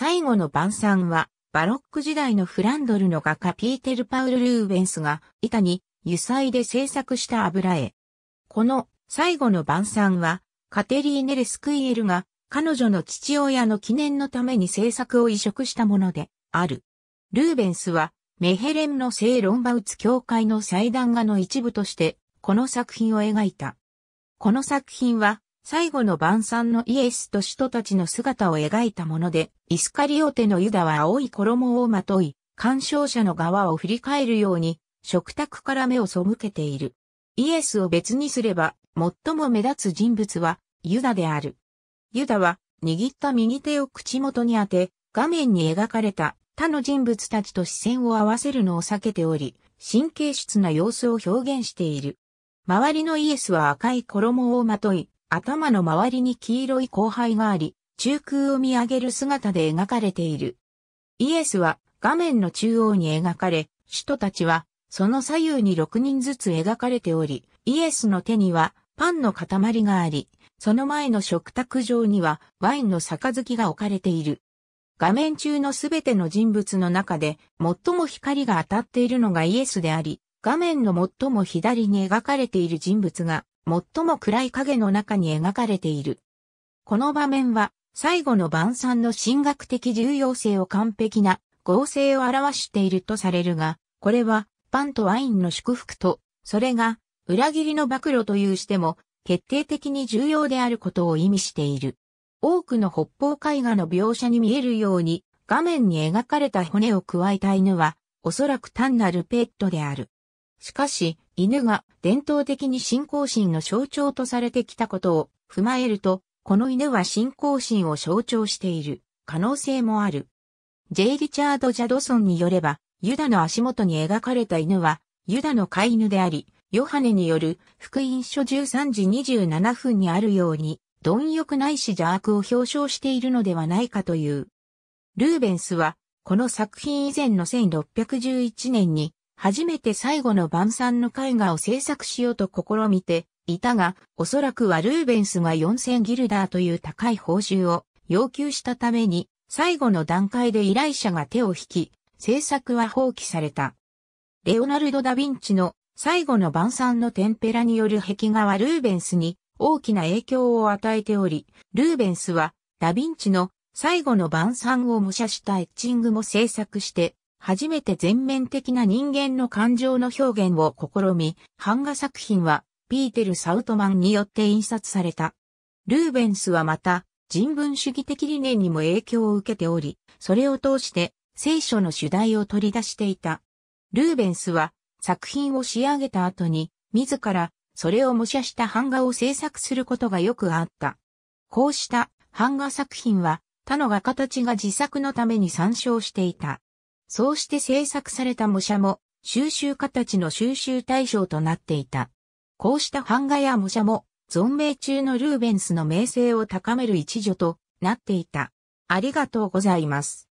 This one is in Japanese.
最後の晩餐は、バロック時代のフランドルの画家ピーテル・パウル・ルーベンスが板に油彩で制作した油絵。この最後の晩餐は、カテリーネ・レスクイエルが彼女の父親の記念のために制作を移植したものである。ルーベンスはメヘレムの聖ロンバウツ教会の祭壇画の一部としてこの作品を描いた。この作品は最後の晩餐のイエスと使徒たちの姿を描いたもので、イスカリオテのユダは青い衣をまとい、鑑賞者の側を振り返るように、食卓から目を背けている。イエスを別にすれば、最も目立つ人物は、ユダである。ユダは、握った右手を口元に当て、画面に描かれた他の人物たちと視線を合わせるのを避けており、神経質な様子を表現している。周りのイエスは赤い衣をまとい、頭の周りに黄色い後背があり、中空を見上げる姿で描かれている。イエスは画面の中央に描かれ、使徒たちはその左右に6人ずつ描かれており、イエスの手にはパンの塊があり、その前の食卓上にはワインの杯が置かれている。画面中のすべての人物の中で最も光が当たっているのがイエスであり、画面の最も左に描かれている人物が最も暗い影の中に描かれている。この場面は、最後の晩餐の神学的重要性を完璧な合成を表しているとされるが、これは、パンとワインの祝福と、それが、裏切りの暴露というしても、決定的に重要であることを意味している。多くの北方絵画の描写に見えるように、画面に描かれた骨を加えた犬は、おそらく単なるペットである。しかし、犬が伝統的に信仰心の象徴とされてきたことを踏まえると、この犬は信仰心を象徴している可能性もある。J. リチャード・ジャドソンによれば、ユダの足元に描かれた犬は、ユダの飼い犬であり、ヨハネによる福音書13時27分にあるように、貪欲ないし邪悪を表彰しているのではないかという。ルーベンスは、この作品以前の1611年に、初めて最後の晩餐の絵画を制作しようと試みていたが、おそらくはルーベンスが4000ギルダーという高い報酬を要求したために、最後の段階で依頼者が手を引き、制作は放棄された。レオナルド・ダ・ヴィンチの最後の晩餐のテンペラによる壁画はルーベンスに大きな影響を与えており、ルーベンスはダ・ヴィンチの最後の晩餐を模写したエッチングも制作して初めて全面的な人間の感情の表現を試み、版画作品はピーテル・サウトマンによって印刷された。ルーベンスはまた人文主義的理念にも影響を受けており、それを通して聖書の主題を取り出していた。ルーベンスは作品を仕上げた後に自らそれを模写した版画を制作することがよくあった。こうした版画作品は他の画家たちが自作のために参照していた。そうして制作された模写も収集家たちの収集対象となっていた。こうした版画や模写も存命中のルーベンスの名声を高める一助となっていた。ありがとうございます。